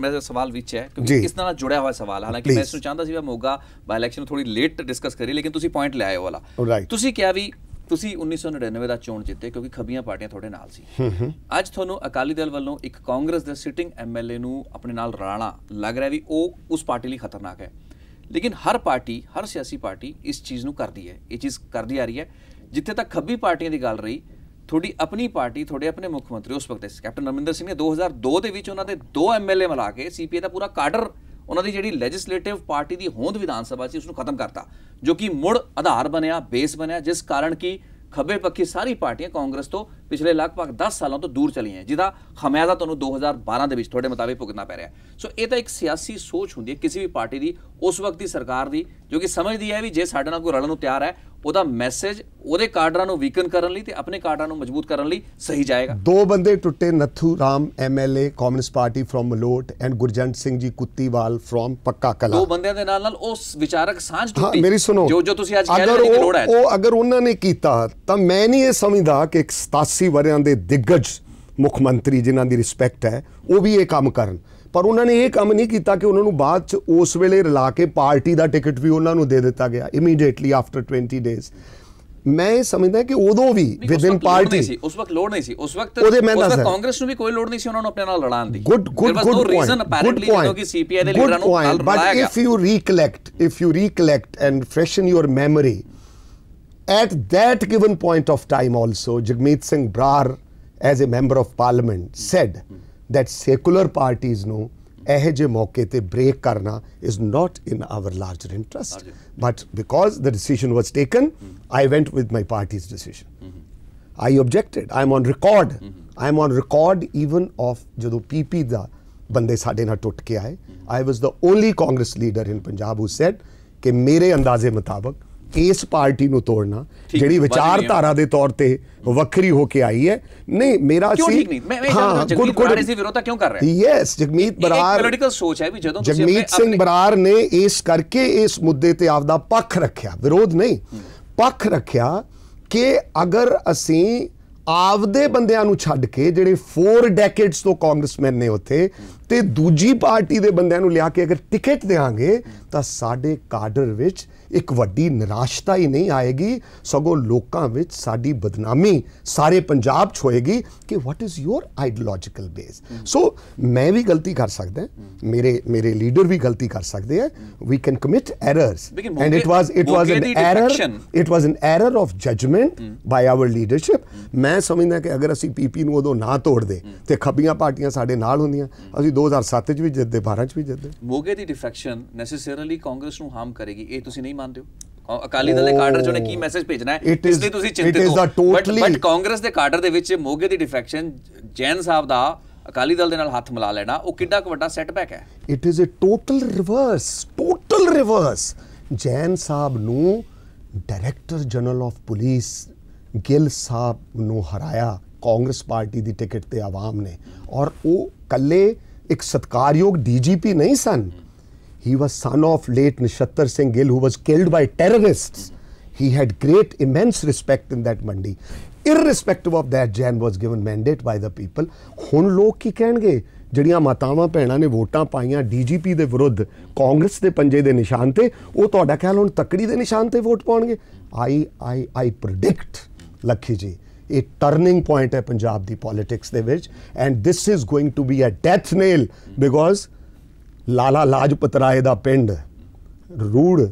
ਮੇਰੇ ਸਵਾਲ ਵਿੱਚ ਹੈ ਕਿਉਂਕਿ ਇਸ ਨਾਲ ਜੁੜਿਆ ਹੋਇਆ ਸਵਾਲ ਹਾਲਾਂਕਿ ਮੈਂ ਇਸ ਨੂੰ ਚਾਹੁੰਦਾ ਸੀ ਵੀ ਮੋਗਾ ਬਾਈ ਇਲੈਕਸ਼ਨ ਥੋੜੀ ਲੇਟ ਡਿਸਕਸ ਕਰੀ ਲੇਕਿਨ ਤੁਸੀਂ ਪੁਆਇੰਟ ਲੈ ਆਏ ਵਾਲਾ ਤੁਸੀਂ ਕਿਹਾ ਵੀ ਤੁਸੀਂ 1999 ਦਾ ਚੋਣ ਜਿੱਤੇ ਕਿਉਂਕਿ ਖੱਬੀਆਂ ਪਾਰਟੀਆਂ ਤੁਹਾਡੇ ਨਾਲ ਸੀ ਅੱਜ ਤੁਹਾਨੂੰ ਅਕਾਲੀ ਦਲ ਵੱਲੋਂ ਇੱਕ ਕਾਂਗਰਸ ਦੇ ਸਿਟਿੰਗ ਐਮਐਲਏ ਨੂੰ ਆਪਣੇ ਨਾਲ ਰਾਣਾ ਲੱਗ ਰਿਹਾ ਵੀ ਉਹ ਉਸ ਪਾਰਟੀ ਲਈ ਖਤਰਨਾਕ ਹੈ ਲੇਕਿਨ ਹਰ ਪਾਰਟੀ ਹਰ ਸਿਆਸੀ ਪਾਰਟੀ ਇਸ ਚੀਜ਼ ਨੂੰ ਕਰਦੀ ਹੈ ਇਹ ਚੀਜ਼ ਕਰਦੀ ਆ ਰਹੀ ਹੈ ਜਿੱਥੇ ਤੱਕ ਖੱਬੀ ਪਾਰਟੀਆਂ ਦੀ ਗੱਲ ਰਹੀ ਤੁਹਾਡੀ ਆਪਣੀ ਪਾਰਟੀ ਤੁਹਾਡੇ ਆਪਣੇ ਮੁੱਖ ਮੰਤਰੀ ਉਸ ਵਕਤ ਕੈਪਟਨ ਅਮਰਿੰਦਰ ਸਿੰਘ ਨੇ 2002 ਦੇ ਵਿੱਚ ਉਹਨਾਂ ਦੇ ਦੋ ਐਮਐਲਏ ਮਿਲਾ ਕੇ ਸੀਪੀਏ ਦਾ ਪੂਰਾ ਕਾਡਰ ਉਹਨਾਂ ਦੀ ਜਿਹੜੀ ਲੈਜਿਸਲੇਟਿਵ ਪਾਰਟੀ ਦੀ ਹੋਂਦ ਵਿਧਾਨ ਸਭਾ ਸੀ ਉਸ ਨੂੰ ਖਤਮ ਕਰਤਾ ਜੋ ਕਿ ਮੁੜ ਆਧਾਰ ਬਣਿਆ ਬੇਸ ਬਣਿਆ ਜਿਸ ਕਾਰਨ ਕਿ ਖੱਬੇ ਪੱਖੀ ਸਾਰੀ ਪਾਰਟੀਆਂ ਕਾਂਗਰਸ ਤੋਂ ਪਿਛਲੇ ਲਗਭਗ 10 ਸਾਲਾਂ ਤੋਂ ਦੂਰ ਚਲੀਆਂ ਜਿਹਦਾ ਖਮਿਆਜ਼ਾ ਤੁਹਾਨੂੰ 2012 ਦੇ ਵਿੱਚ ਤੁਹਾਡੇ ਮੁਤਾਬਿਕ ਭੁਗਤਣਾ ਪੈ ਰਿਹਾ ਸੋ ਇਹ ਤਾਂ ਇੱਕ ਸਿਆਸੀ ਸੋਚ ਹੁੰਦੀ ਹੈ ਕਿਸੇ ਵੀ ਪਾਰਟੀ ਦੀ ਉਸ ਵਕਤ ਦੀ ਸਰਕਾਰ ਦੀ ਜੋ ਕਿ ਸਮਝਦੀ ਹੈ ਵੀ ਜੇ ਸਾਡੇ ਨਾਲ ਕੋਈ ਰਲਣ ਨੂੰ ਤਿਆਰ ਹੈ ਉਹਦਾ ਮੈਸੇਜ ਉਹਦੇ ਕਾਡਰਾਂ ਨੂੰ ਵੀਕਨ ਕਰਨ ਲਈ ਤੇ ਆਪਣੇ ਕਾਡਰਾਂ ਨੂੰ ਮਜ਼ਬੂਤ ਕਰਨ ਲਈ ਸਹੀ ਜਾਏਗਾ ਦੋ ਬੰਦੇ ਟੁੱਟੇ Nathu Ram MLA communist party from Malout and Gurjant Singh ji Kuttiwal firm ਪੱਕਾ ਕਲਾ ਦੋ ਬੰਦਿਆਂ ਦੇ ਨਾਲ ਨਾਲ ਉਸ ਵਿਚਾਰਕ ਸਾਂਝ ਟੁੱਟੀ ਮੇਰੀ ਸੁਣੋ ਜੋ ਜੋ ਤੁਸੀਂ ਅੱਜ ਕਹਿ ਰਹੇ ਹੋ ਲੋੜ ਹੈ ਉਹ ਅਗਰ ਉਹਨਾਂ ਨੇ ਕੀਤਾ ਤਾਂ ਮੈਂ ਨਹੀਂ ਇਹ ਸਮਝਦਾ ਕਿ 87 ਵਰਿਆਂ ਦੇ ਦਿੱਗਜ ਮੁੱਖ ਮੰਤਰੀ ਜਿਨ੍ਹਾਂ ਦੀ ਰਿਸਪੈਕਟ ਹੈ ਉਹ ਵੀ ਇਹ ਕੰਮ ਕਰਨ ਪਰ ਉਹਨਾਂ ਨੇ ਇਹ ਕੰਮ ਨਹੀਂ ਕੀਤਾ ਕਿ ਉਹਨਾਂ ਨੂੰ ਬਾਅਦ ਚ ਉਸ ਵੇਲੇ ਰਲਾ ਕੇ ਪਾਰਟੀ ਦਾ ਟਿਕਟ ਵੀ ਉਹਨਾਂ ਨੂੰ ਦੇ ਦਿੱਤਾ ਗਿਆ ਇਮੀਡੀਏਟਲੀ ਆਫਟਰ 20 ਡੇਜ਼ ਮੈਂ ਇਹ ਸਮਝਦਾ ਕਿ ਉਦੋਂ ਵੀ ਵਿਦਨ ਪਾਰਟੀ ਸੀ ਉਸ ਵਕਤ ਲੋੜ ਨਹੀਂ ਸੀ ਉਸ ਵਕਤ ਉਸ ਵਕਤ ਕਾਂਗਰਸ ਨੂੰ ਵੀ ਕੋਈ ਲੋੜ ਨਹੀਂ ਸੀ ਉਹਨਾਂ ਨੂੰ ਆਪਣੇ ਨਾਲ ਲੜਾਉਣ ਦੀ good good good reason apparently ਕਿਉਂਕਿ ਸੀਪੀਆਈ ਦੇ ਲੀਡਰਾਂ ਨੂੰ ਨਾਲ but if you recollect if you recollect and freshen your memory at that given point of time also Jagmeet Singh Brar as a member of parliament said that secular ਪਾਰਟੀਆਂ ਨੂੰ ਇਹ ਜੇ ਮੌਕੇ ਤੇ ਬ੍ਰੇਕ ਕਰਨਾ is not in our larger interest but because the decision was taken I went with my parties decision I objected I'm on record I'm on record even of ਜਦੋਂ PP ਦਾ ਬੰਦੇ ਸਾਡੇ ਨਾਲ ਟੁੱਟ ਕੇ ਆਏ I was the only Congress leader in Punjab who said ਕਿ ਮੇਰੇ ਅੰਦਾਜ਼ੇ ਮੁਤਾਬਕ ਇਸ ਪਾਰਟੀ ਨੂੰ ਤੋੜਨਾ ਜਿਹੜੀ ਵਿਚਾਰਧਾਰਾ ਦੇ ਤੌਰ ਤੇ ਵੱਖਰੀ ਹੋ ਕੇ ਆਈ ਹੈ ਨਹੀਂ ਮੇਰਾ ਸੀ ਹਾਂ ਕੋਈ ਗੁੱਡ ਇਸ ਵਿਰੋਧਤਾ ਕਿਉਂ ਕਰ ਰਹੇ ਯੈਸ ਜਗਮੀਤ ਬਰਾਰ ਇੱਕ ਪੋਲੀਟੀਕਲ ਸੋਚ ਹੈ ਵੀ ਜਦੋਂ ਤੁਸੀਂ ਜਗਮੀਤ ਸਿੰਘ ਬਰਾਰ ਨੇ ਇਸ ਕਰਕੇ ਇਸ ਮੁੱਦੇ ਤੇ ਆਪਦਾ ਪੱਖ ਰੱਖਿਆ ਵਿਰੋਧ ਨਹੀਂ ਪੱਖ ਰੱਖਿਆ ਕਿ ਅਗਰ ਅਸੀਂ ਆਪਦੇ ਬੰਦਿਆਂ ਨੂੰ ਛੱਡ ਕੇ ਜਿਹੜੇ 4 ਡੈਕੇਡਸ ਤੋਂ ਕਾਂਗਰਸਮੈਨ ਨੇ ਉੱਥੇ ਤੇ ਦੂਜੀ ਪਾਰਟੀ ਦੇ ਬੰਦਿਆਂ ਨੂੰ ਲਿਆ ਕੇ ਅਗਰ ਟਿਕਟ ਦੇਾਂਗੇ ਤਾਂ ਸਾਡੇ ਕਾਡਰ ਵਿੱਚ ਇੱਕ ਵੱਡੀ ਨਿਰਾਸ਼ਤਾ ਹੀ ਨਹੀਂ ਆਏਗੀ ਸਗੋਂ ਲੋਕਾਂ ਵਿੱਚ ਸਾਡੀ ਬਦਨਾਮੀ ਸਾਰੇ ਪੰਜਾਬ 'ਚ ਹੋਏਗੀ ਕਿ what is your ideological base so ਮੈਂ ਵੀ ਗਲਤੀ ਕਰ ਸਕਦਾ ਮੇਰੇ ਮੇਰੇ ਲੀਡਰ ਵੀ ਗਲਤੀ ਕਰ ਸਕਦੇ ਆ ਵੀ can commit errors and it was it was an error it was an error of judgement by our leadership ਮੈਂ ਸਮਝਦਾ ਕਿ ਅਗਰ ਅਸੀਂ ਪੀਪੀ ਨੂੰ ਉਦੋਂ ਨਾ ਤੋੜਦੇ ਤੇ ਖੱਬੀਆਂ ਪਾਰਟੀਆਂ ਸਾਡੇ ਨਾਲ ਹੁੰਦੀਆਂ ਅਸੀਂ 2007 'ਚ ਵੀ ਜਿੱਤਦੇ 12 'ਚ ਵੀ ਜਿੱਤਦੇ ਮੋਗੇ ਦੀ ਡਿਫੈਕਸ਼ਨ ਨੈਸੈਸਰੀਲੀ ਕਾਂਗਰਸ ਨੂੰ ਹਾਰਮ ਕਰੇਗੀ ਇਹ ਤੁਸੀਂ ਨਹੀਂ ਮੰਨਦੇ ਹੋ ਅਕਾਲੀ ਦਲ ਦੇ ਕਾਡਰ ਚੋਂ ਨੇ ਕੀ ਮੈਸੇਜ ਭੇਜਣਾ ਹੈ ਇਸ ਲਈ ਤੁਸੀਂ ਚਿੰਤਿਤ ਹੋ ਬਟ ਬਟ ਕਾਂਗਰਸ ਦੇ ਕਾਡਰ ਦੇ ਵਿੱਚ ਮੋਗੇ ਦੀ ਡਿਫੈਕਸ਼ਨ ਜੈਨ ਸਾਹਿਬ ਦਾ ਅਕਾਲੀ ਦਲ ਦੇ ਨਾਲ ਹੱਥ ਮਿਲਾ ਲੈਣਾ ਉਹ ਕਿੰਨਾ ਕੁ ਵੱਡਾ ਸੈਟਬੈਕ ਹੈ it is a total reverse total reverse Jain sahib ਨੂੰ director general of police Gill sahib ਨੂੰ ਹਰਾਇਆ ਕਾਂਗਰਸ ਪਾਰਟੀ ਦੀ ਟਿਕਟ ਤੇ ਆਵਾਮ ਨੇ ਔਰ ਉਹ ਕੱਲੇ ਇੱਕ ਸਤਕਾਰਯੋਗ ਡੀਜੀਪੀ ਨਹੀਂ ਸਨ He was son of late Nishatar Singh Gill who was killed by terrorists. He had great immense respect in that mandi. Irrespective of that, Jan was given mandate by the people. ਹੁਣ ਲੋਕ ਕੀ ਕਹਿਣਗੇ ਜਿਹੜੀਆਂ ਮਾਤਾਵਾਂ ਭੈਣਾਂ ਨੇ ਵੋਟਾਂ ਪਾਈਆਂ DGP ਦੇ ਵਿਰੁੱਧ ਕਾਂਗਰਸ ਦੇ ਪੰਜੇ ਦੇ ਨਿਸ਼ਾਨ ਤੇ ਉਹ ਤੁਹਾਡਾ ਖਿਆਲ ਹੁਣ ਤਕੜੀ ਦੇ ਨਿਸ਼ਾਨ ਤੇ ਵੋਟ ਪਾਉਣਗੇ ਆਈ ਆਈ ਆਈ ਪ੍ਰੈਡਿਕਟ ਲੱਖੀ ਜੀ ਇਹ ਟਰਨਿੰਗ ਪੁਆਇੰਟ ਹੈ ਪੰਜਾਬ ਦੀ ਪੋਲਿਟਿਕਸ ਦੇ ਵਿੱਚ and this is going to be a death nail because Lala Lajpat Rai ਦਾ ਪਿੰਡ ਰੂੜ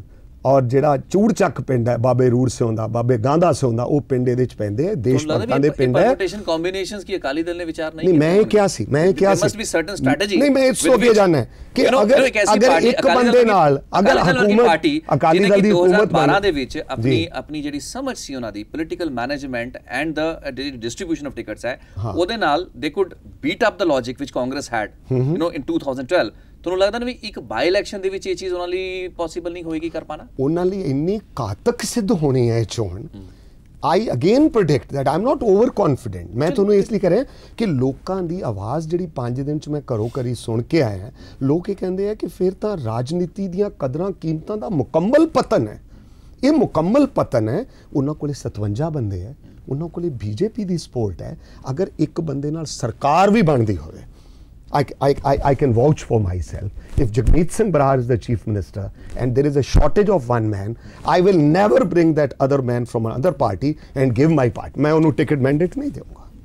ਔਰ ਜਿਹੜਾ ਚੂੜ ਚੱਕ ਪਿੰਡ ਹੈ ਬਾਬੇ ਰੂੜ ਸਿਉਂ ਦਾ ਬਾਬੇ ਗਾਂਧਾ ਸਿਉਂ ਦਾ ਉਹ ਪਿੰਡ ਇਹਦੇ ਵਿੱਚ ਪੈਂਦੇ ਦੇਸ਼ ਭਗਤਾਂ ਦੇ ਪਿੰਡ ਹੈ ਪਰਮੂਟੇਸ਼ਨ ਕੰਬੀਨੇਸ਼ਨਸ ਕੀ ਅਕਾਲੀ ਦਲ ਨੇ ਵਿਚਾਰ ਨਹੀਂ ਨਹੀਂ ਮੈਂ ਇਹ ਕਿਹਾ ਸੀ ਮੈਂ ਇਹ ਕਿਹਾ ਸੀ ਮਸਟ ਬੀ ਸਰਟਨ ਸਟ੍ਰੈਟਜੀ ਨਹੀਂ ਮੈਂ ਇਹ ਤੋਂ ਵੀ ਹੈ ਕਿ ਅਗਰ ਅਗਰ ਇੱਕ ਬੰਦੇ ਨਾਲ ਅਗਰ ਹਕੂਮਤ ਅਕਾਲੀ ਦਲ ਦੀ ਹਕੂਮਤ 12 ਦੇ ਵਿੱਚ ਆਪਣੀ ਆਪਣੀ ਜਿਹੜੀ ਸਮਝ ਸੀ ਉਹਨਾਂ ਦੀ political management and the distribution of tickets ਹੈ ਉਹਦੇ ਨਾਲ they could beat up the logic ਵਿਚ Congress had you know in 2012 ਤੁਹਾਨੂੰ ਲੱਗਦਾ ਨਹੀਂ ਵੀ ਇੱਕ ਬਾਈ ਇਲੈਕਸ਼ਨ ਦੇ ਵਿੱਚ ਇਹ ਚੀਜ਼ ਉਹਨਾਂ ਲਈ ਪੋਸੀਬਲ ਨਹੀਂ ਹੋਏਗੀ ਕਰ ਪਾਣਾ ਉਹਨਾਂ ਲਈ ਇੰਨੀ ਘਾਤਕ ਸਿੱਧ ਹੋਣੀ ਹੈ ਚੋਣ I again predict that I'm not over confident ਮੈਂ ਤੁਹਾਨੂੰ ਇਸ ਲਈ ਕਹ ਰਿਹਾ ਕਿ ਲੋਕਾਂ ਦੀ ਆਵਾਜ਼ ਜਿਹੜੀ 5 ਦਿਨ ਚ ਮੈਂ ਘਰੋ ਘਰੀ ਸੁਣ ਕੇ ਆਇਆ ਲੋਕ ਇਹ ਕਹਿੰਦੇ ਆ ਕਿ ਫਿਰ ਤਾਂ ਰਾਜਨੀਤੀ ਦੀਆਂ ਕਦਰਾਂ ਕੀਮਤਾਂ ਦਾ ਮੁਕੰਮਲ ਪਤਨ ਹੈ ਇਹ ਮੁਕੰਮਲ ਪਤਨ ਹੈ ਉਹਨਾਂ ਕੋਲੇ 57 ਬੰਦੇ ਆ ਉਹਨਾਂ ਕੋਲੇ ਬੀਜੇਪੀ ਦੀ ਸਪੋਰਟ ਹੈ ਅਗਰ ਇੱਕ ਬੰਦੇ ਨਾਲ ਸਰਕਾਰ ਵੀ ਬਣਦੀ ਹੋਵੇ I, I, I can vouch for myself. If Jagmeet Singh Brar is the chief minister and there is a shortage of one man, I will never bring that other man from another party and give my part. not उन्हें ticket mandate नहीं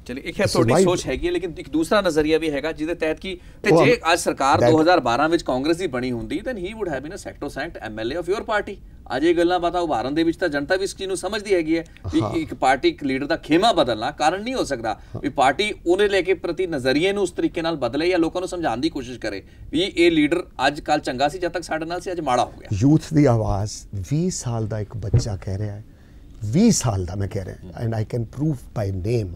ਚਲੋ ਇੱਕ ਹੈ ਤੁਹਾਡੀ ਸੋਚ ਹੈਗੀ ਹੈ ਲੇਕਿਨ ਇੱਕ ਦੂਸਰਾ ਨਜ਼ਰੀਆ ਵੀ ਹੈਗਾ ਜਿਹਦੇ ਤਹਿਤ ਕਿ ਤੇ ਜੇ ਅੱਜ ਸਰਕਾਰ 2012 ਵਿੱਚ ਕਾਂਗਰਸ ਦੀ ਬਣੀ ਹੁੰਦੀ ਤਾਂ ਹੀ would have been a sacrosanct MLA of your party ਅੱਜ ਇਹ ਗੱਲਾਂ ਬਾਤਾਂ ਉਭਾਰਨ ਦੇ ਵਿੱਚ ਤਾਂ ਜਨਤਾ ਵੀ ਇਸ ਚੀਜ਼ ਨੂੰ ਸਮਝਦੀ ਹੈਗੀ ਹੈ ਕਿ ਇੱਕ ਪਾਰਟੀ ਇੱਕ ਲੀਡਰ ਦਾ ਖੇਮਾ ਬਦਲਣਾ ਕਾਰਨ ਨਹੀਂ ਹੋ ਸਕਦਾ ਵੀ ਪਾਰਟੀ ਉਹਨੇ ਲੈ ਕੇ ਪ੍ਰਤੀ ਨਜ਼ਰੀਏ ਨੂੰ ਉਸ ਤਰੀਕੇ ਨਾਲ ਬਦਲੇ ਜਾਂ ਲੋਕਾਂ ਨੂੰ ਸਮਝਾਉਣ ਦੀ ਕੋਸ਼ਿਸ਼ ਕਰੇ ਵੀ ਇਹ ਲੀਡਰ ਅੱਜ ਕੱਲ ਚੰਗਾ ਸੀ ਜਦ ਤੱਕ ਸਾਡੇ ਨਾਲ ਸੀ ਅੱਜ ਮਾੜਾ ਹੋ ਗਿਆ ਯੂਥ ਦੀ ਆਵਾਜ਼ 20 ਸਾਲ ਦਾ ਇੱਕ ਬੱਚਾ ਕਹਿ ਰਿਹਾ ਹੈ 20 ਸਾਲ ਦਾ ਮੈਂ ਕਹਿ ਰਿਹਾ and I can proof by name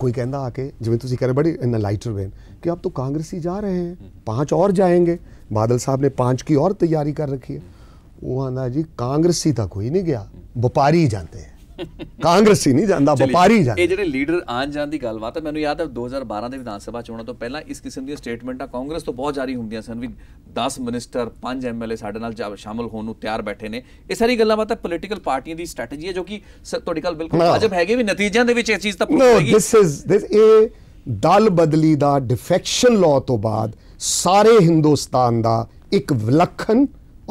कोई कहता आके जिमें कह रहे बड़ी इन लाइटर वेन कि आप तो कांग्रेस ही जा रहे हैं पांच और जाएंगे बादल साहब ने पांच की और तैयारी कर रखी है वो आंदा जी कांग्रेस ही कोई नहीं गया व्यापारी ही जानते हैं ਕਾਂਗਰਸੀ ਨਹੀਂ ਜਾਂਦਾ ਵਪਾਰੀ ਜਾਂਦਾ ਇਹ ਜਿਹੜੇ ਲੀਡਰ ਆਣ ਜਾਣ ਦੀ ਗੱਲਬਾਤ ਹੈ ਮੈਨੂੰ ਯਾਦ ਹੈ 2012 ਦੇ ਵਿਧਾਨ ਸਭਾ ਚੋਣਾਂ ਤੋਂ ਪਹਿਲਾਂ ਇਸ ਕਿਸਮ ਦੀਆਂ ਸਟੇਟਮੈਂਟਾਂ ਕਾਂਗਰਸ ਤੋਂ ਬਹੁਤ ਜਾਰੀ ਹੁੰਦੀਆਂ ਸਨ ਵੀ 10 ਮਿਨਿਸਟਰ 5 ਐਮਐਲਏ ਸਾਡੇ ਨਾਲ ਸ਼ਾਮਲ ਹੋਣ ਨੂੰ ਤਿਆਰ ਬੈਠੇ ਨੇ ਇਹ ਸਾਰੀ ਗੱਲਾਂ ਬਾਤਾਂ ਪੋਲੀਟੀਕਲ ਪਾਰਟੀਆਂ ਦੀ ਸਟ੍ਰੈਟਜੀ ਹੈ ਜੋ ਕਿ ਤੁਹਾਡੇ ਕੋਲ ਬਿਲਕੁਲ ਅਜਬ ਹੈਗੇ ਵੀ ਨਤੀਜਿਆਂ ਦੇ ਵਿੱਚ ਇਹ ਚੀਜ਼ ਤਾਂ ਪੁੱਛੇਗੀ ਦਿਸ ਇਜ਼ ਦਿਸ ਇਹ ਦਲ ਬਦਲੀ ਦਾ ਡਿਫੈਕਸ਼ਨ ਲਾਅ ਤੋਂ ਬਾਅਦ ਸਾਰੇ ਹਿੰਦੁਸਤਾਨ ਦਾ ਇੱਕ ਵਿਲੱਖਣ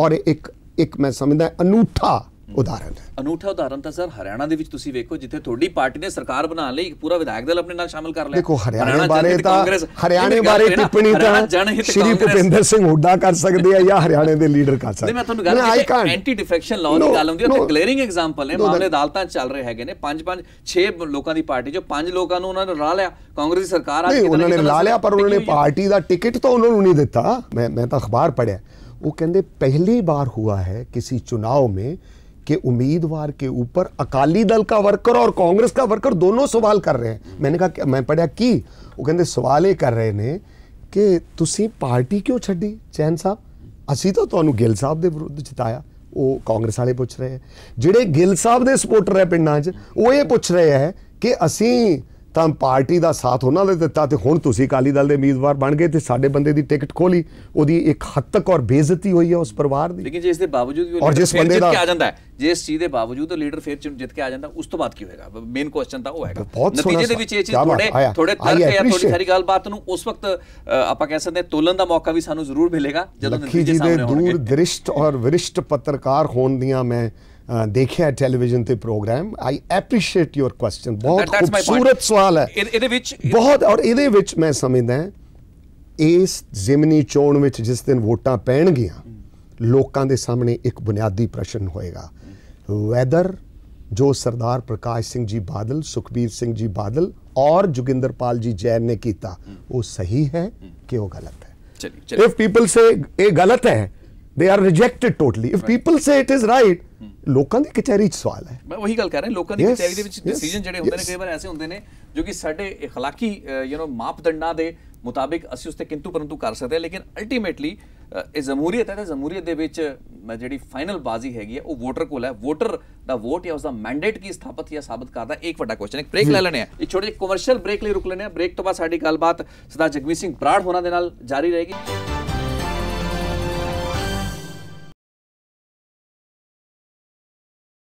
ਔਰ ਇੱਕ ਇੱਕ ਮੈਂ ਸਮਝਦਾ ਅਨੂਠਾ ਉਦਾਹਰਨ ਅਨੂਠਾ ਉਦਾਹਰਨ ਤਾਂ ਸਰ ਹਰਿਆਣਾ ਦੇ ਵਿੱਚ ਤੁਸੀਂ ਵੇਖੋ ਜਿੱਥੇ ਤੁਹਾਡੀ ਪਾਰਟੀ ਨੇ ਸਰਕਾਰ ਬਣਾ ਲਈ ਪੂਰਾ ਵਿਧਾਇਕ ਦਲ ਆਪਣੇ ਨਾਲ ਸ਼ਾਮਲ ਕਰ ਲਿਆ ਦੇਖੋ ਹਰਿਆਣਾ ਬਾਰੇ ਤਾਂ ਹਰਿਆਣੇ ਬਾਰੇ ਟਿੱਪਣੀ ਤਾਂ ਸ਼੍ਰੀ ਭੁਪਿੰਦਰ ਸਿੰਘ ਹੁੱਡਾ ਕਰ ਸਕਦੇ ਆ ਜਾਂ ਹਰਿਆਣੇ ਦੇ ਲੀਡਰ ਕਰ ਸਕਦੇ ਨਹੀਂ ਮੈਂ ਤੁਹਾਨੂੰ ਗੱਲ ਐਂਟੀ ਡਿਫੈਕਸ਼ਨ ਲਾਅ ਦੀ ਗੱਲ ਹੁੰਦੀ ਹੈ ਤੇ ਗਲੇਰਿੰਗ ਐਗਜ਼ਾਮਪਲ ਨੇ ਮਾਮਲੇ ਅਦਾਲਤਾਂ ਚੱਲ ਰਹੇ ਹੈਗੇ ਨੇ 5 5 6 ਲੋਕਾਂ ਦੀ ਪਾਰਟੀ ਜੋ 5 ਲੋਕਾਂ ਨੂੰ ਉਹਨਾਂ ਨੇ ਲਾ ਲਿਆ ਕਾਂਗਰਸ ਦੀ ਸਰਕਾਰ ਆ ਕੇ ਉਹਨਾਂ ਨੇ ਲਾ ਲਿਆ ਪਰ ਉਹਨਾਂ ਨੇ ਪਾਰਟੀ ਦਾ ਟਿਕਟ ਤਾਂ ਉਹਨਾਂ ਨੂੰ ਨਹੀਂ ਦਿੱਤਾ ਮੈਂ ਮੈਂ ਤਾਂ ਅਖਬਾਰ ਪੜਿਆ ਉਹ ਕਹਿੰਦੇ ਪਹਿਲੀ ਵਾਰ ਹੋਇਆ ਹੈ ਕਿਸੇ ਚੋਣਾਂ ਮੇਂ कि उम्मीदवार के ऊपर अकाली दल का वर्कर और कांग्रेस का वर्कर दोनों सवाल कर रहे हैं मैंने कहा मैं पढ़ਿਆ ਕੀ ਉਹ ਕਹਿੰਦੇ ਸਵਾਲ ਇਹ ਕਰ ਰਹੇ ਨੇ ਕਿ ਤੁਸੀਂ ਪਾਰਟੀ ਕਿਉਂ ਛੱਡੀ ਚੈਨ ਸਾਹਿਬ ਅਸੀਂ ਤਾਂ ਤੁਹਾਨੂੰ ਗਿੱਲ ਸਾਹਿਬ ਦੇ ਵਿਰੁੱਧ ਜਿਤਾਇਆ ਉਹ ਕਾਂਗਰਸ ਵਾਲੇ ਪੁੱਛ ਰਹੇ ਜਿਹੜੇ ਗਿੱਲ ਸਾਹਿਬ ਦੇ ਸਪੋਰਟਰ ਹੈ ਪਿੰਡਾਂ 'ਚ ਉਹ ਇਹ ਪੁੱਛ ਰਹੇ ਹੈ ਕਿ ਅਸੀਂ ਤਾਂ ਪਾਰਟੀ ਦਾ ਸਾਥ ਉਹਨਾਂ ਨੇ ਦਿੱਤਾ ਤੇ ਹੁਣ ਤੁਸੀਂ ਕਾਲੀ ਦਲ ਦੇ ਉਮੀਦਵਾਰ ਬਣ ਗਏ ਤੇ ਸਾਡੇ ਬੰਦੇ ਦੀ ਟਿਕਟ ਖੋਲੀ ਉਹਦੀ ਇੱਕ ਹੱਦ ਤੱਕ ਔਰ ਬੇਇੱਜ਼ਤੀ ਹੋਈ ਹੈ ਉਸ ਪਰਿਵਾਰ ਦੀ ਲੇਕਿਨ ਜੇ ਇਸ ਦੇ ਬਾਵਜੂਦ ਵੀ ਉਹ ਜਿੱਤ ਕੇ ਆ ਜਾਂਦਾ ਜੇ ਇਸ ਚੀਜ਼ ਦੇ ਬਾਵਜੂਦ ਉਹ ਲੀਡਰ ਫੇਰ ਜਿੱਤ ਕੇ ਆ ਜਾਂਦਾ ਉਸ ਤੋਂ ਬਾਅਦ ਕੀ ਹੋਏਗਾ ਮੇਨ ਕੁਐਸਚਨ ਤਾਂ ਉਹ ਹੈਗਾ ਨਤੀਜੇ ਦੇ ਵਿੱਚ ਇਹ ਚੀਜ਼ ਥੋੜੇ ਥੋੜੇ ਤਰਕ ਜਾਂ ਥੋੜੀ ਸਾਰੀ ਗੱਲਬਾਤ ਨੂੰ ਉਸ ਵਕਤ ਆਪਾਂ ਕਹਿ ਸਕਦੇ ਹਾਂ ਤੋਲਣ ਦਾ ਮੌਕਾ ਵੀ ਸਾਨੂੰ ਜ਼ਰੂਰ ਮਿਲੇਗਾ ਜਦੋਂ ਨਤੀਜੇ ਸਾਹਮਣੇ ਆਉਣਗੇ ਦੂਰ ਦ੍ਰਿਸ਼ਟ ਔਰ ਵਿਰਿਸ਼ਟ ਪੱਤਰਕਾਰ ਹੋਣ ਦੀਆਂ ਮੈਂ ਦੇਖਿਆ ਟੈਲੀਵਿਜ਼ਨ ਤੇ programme I appreciate your question ਬਹੁਤ ਖੂਬਸੂਰਤ ਸਵਾਲ ਹੈ ਇਹਦੇ ਵਿੱਚ ਬਹੁਤ ਔਰ ਇਹਦੇ ਵਿੱਚ ਮੈਂ ਸਮਝਦਾ ਇਸ ਜ਼ਿਮਨੀ ਚੋਣ ਵਿੱਚ ਜਿਸ ਦਿਨ ਵੋਟਾਂ ਪੈਣਗੀਆਂ ਲੋਕਾਂ ਦੇ ਸਾਹਮਣੇ ਇੱਕ ਬੁਨਿਆਦੀ ਪ੍ਰਸ਼ਨ ਹੋਏਗਾ ਵੈਦਰ ਜੋ ਸਰਦਾਰ ਪ੍ਰਕਾਸ਼ ਸਿੰਘ ਜੀ ਬਾਦਲ ਸੁਖਬੀਰ ਸਿੰਘ ਜੀ ਬਾਦਲ ਔਰ ਜੁਗਿੰਦਰਪਾਲ ਜੀ ਜੈਨ ਨੇ ਕੀਤਾ ਉਹ ਸਹੀ ਹੈ ਕਿ ਉਹ ਗਲਤ ਹੈ ਚਲਿਏ ਇਫ ਪੀਪਲ ਸੇ ਇਹ ਗਲਤ ਹੈ they are rejected totally if people say it is right ਲੋਕਾਂ ਦੀ ਕਚਹਿਰੀ 'ਚ ਸਵਾਲ ਹੈ ਮੈਂ ਉਹੀ ਗੱਲ ਕਰ ਰਿਹਾ ਲੋਕਾਂ ਦੀ ਕਚਹਿਰੀ ਦੇ ਵਿੱਚ ਡਿਸੀਜਨ ਜਿਹੜੇ ਹੁੰਦੇ ਨੇ ਕਈ ਵਾਰ ਐਸੇ ਹੁੰਦੇ ਨੇ ਜੋ ਕਿ ਸਾਡੇ اخلاقی ਯੂ نو ਮਾਪਦੰਡਾਂ ਦੇ ਮੁਤਾਬਿਕ ਅਸੀਂ ਉਸ ਤੇ ਕਿੰਤੂ ਪਰੰਤੂ ਕਰ ਸਕਦੇ ਹਾਂ ਲੇਕਿਨ ਅਲਟੀਮੇਟਲੀ ਇਹ ਜ਼ਮਹੂਰੀਅਤ ਹੈ ਤੇ ਜ਼ਮਹੂਰੀਅਤ ਦੇ ਵਿੱਚ ਜਿਹੜੀ ਫਾਈਨਲ ਬਾਜ਼ੀ ਹੈਗੀ ਹੈ ਉਹ ਵੋਟਰ ਕੋਲ ਹੈ ਵੋਟਰ ਦਾ ਵੋਟ ਹੈ ਉਸ ਦਾ ਮੈਂਡੇਟ ਕੀ ਸਥਾਪਿਤ ਜਾਂ ਸਾਬਤ ਕਰਦਾ ਇੱਕ ਵੱਡਾ ਕੁਐਸਚਨ ਇੱਕ ਬ੍ਰੇਕ ਲੈ ਲੈਣੇ ਆ ਇੱਕ ਛੋਟੇ ਜਿਹੇ ਕਮਰਸ਼ੀਅਲ ਬ੍ਰੇਕ ਲਈ ਰੁਕ ਲੈਣੇ ਆ ਬ੍ਰੇਕ ਤੋਂ ਬਾਅਦ ਸਾਡੀ ਗੱਲਬਾਤ ਸਦਾ ਜਗਮੀਤ ਸਿੰਘ ਬਰਾੜ ਹੋਣਾ ਦੇ ਨਾਲ ਜਾਰੀ ਰਹੇਗੀ